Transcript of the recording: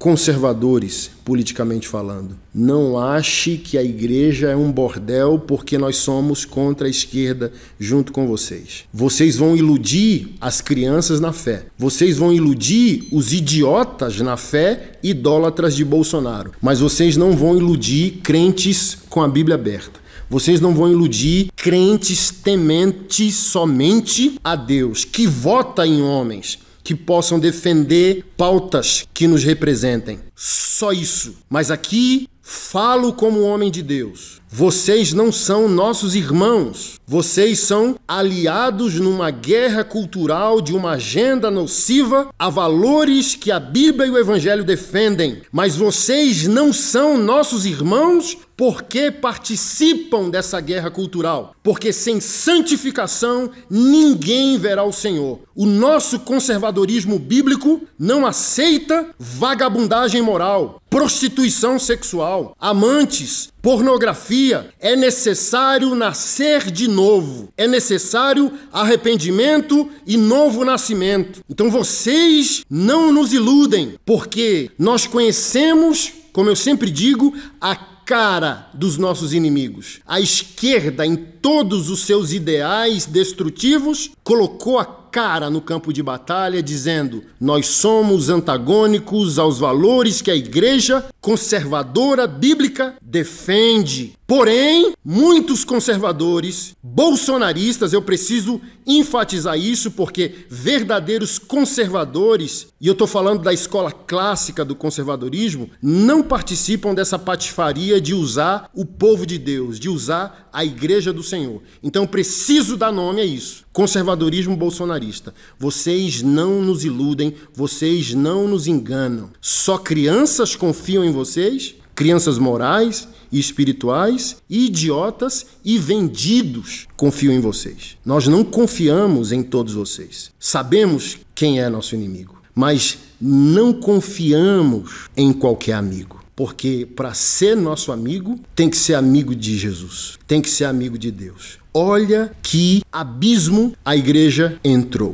conservadores, politicamente falando. Não ache que a igreja é um bordel porque nós somos contra a esquerda junto com vocês. Vocês vão iludir as crianças na fé. Vocês vão iludir os idiotas na fé, idólatras de Bolsonaro. Mas vocês não vão iludir crentes com a Bíblia aberta. Vocês não vão iludir crentes tementes somente a Deus, que vota em homens que possam defender pautas que nos representem. Só isso. Mas aqui falo como homem de Deus. Vocês não são nossos irmãos. Vocês são aliados numa guerra cultural de uma agenda nociva a valores que a Bíblia e o Evangelho defendem. Mas vocês não são nossos irmãos porque participam dessa guerra cultural. Porque sem santificação ninguém verá o Senhor. O nosso conservadorismo bíblico não aceita vagabundagem moral, prostituição sexual, amantes, pornografia. É necessário nascer de novo. É necessário arrependimento e novo nascimento. Então vocês não nos iludem, porque nós conhecemos, como eu sempre digo, a cara dos nossos inimigos. A esquerda, em todos os seus ideais destrutivos, colocou a cara no campo de batalha, dizendo: Nós somos antagônicos aos valores que a igreja conservadora bíblica defende. Porém, muitos conservadores bolsonaristas, eu preciso enfatizar isso porque verdadeiros conservadores, e eu estou falando da escola clássica do conservadorismo, não participam dessa patifaria de usar o povo de Deus, de usar a igreja do Senhor. Então, preciso dar nome a isso. Conservadorismo bolsonarista. Vocês não nos iludem, vocês não nos enganam. Só crianças confiam em em vocês, crianças morais e espirituais, idiotas e vendidos confio em vocês. Nós não confiamos em todos vocês. Sabemos quem é nosso inimigo, mas não confiamos em qualquer amigo. Porque para ser nosso amigo, tem que ser amigo de Jesus, tem que ser amigo de Deus. Olha que abismo a igreja entrou.